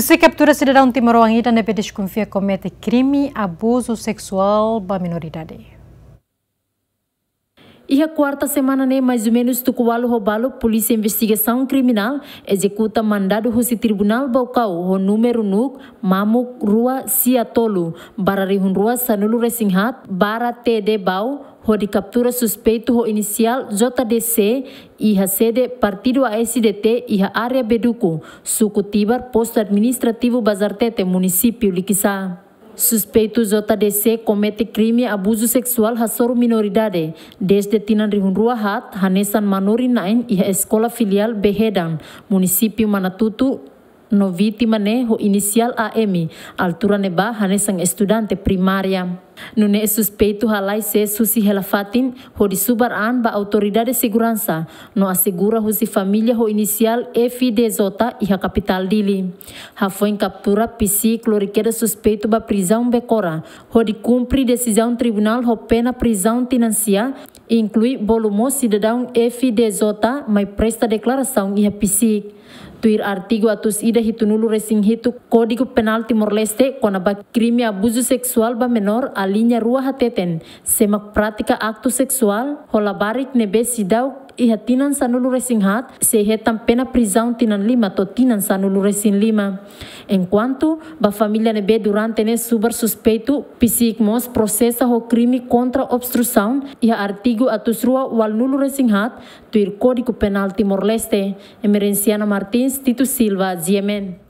Se captura cidadão timor-leste, né, NEP desconfia comete crime abuso sexual para minoridade. E a quarta semana, né, mais ou menos, Tukualo Robalo, Polícia Investigação Criminal, executa mandado do Tribunal Bocau, o número NUC, Mamuk Rua Siatolo, Barari Rua Sanulu resinghat Bara TD Bau, ho di captura suspeito ho inicial JDC iha sede partido ASDT iha area Beduku suku Tibar, pos administrativo Bazartete, município Likisa. Suspeito JDC comete crime abuso sexual soru minoridade desde Tinan Rihunrua Hat, Hanesan Manuri Nain iha escola filial Behedan, munisipiu Manatutu, no vítima ne ho inicial AM, altura ne ba hane sang estudante primária. No ne suspeito halai se susi helafatin ho disubar an ba autoridade segurança, no assegura ho si família ho inicial FDZ e a capital dili. Ha foi captura pisi cloriqueira suspeito ba prisão becora, ho de cumpri decisão tribunal ho pena prisão tinancia, inclui volumo si dedão FDZota mai presta declaração e pisik. Tuir artigo atus ida hitunulu resing hitu Código Penal Timor-Leste kona ba krimi abuzu seksual ba menor alinya ruah hateten, semak aktu seksual hola barik nebe sidau iha tinan sanuluresin hat, se he tampena prisão tinan lima to tinan resing lima. Enquanto, ba família nebe durante ne subar suspeito, psicmos processa o crime contra obstrução e artigo atusrua wal nuluresin hat, tuir Código Penal Timor-Leste. Emerenciano Martins, Tito Silva, Ziemen.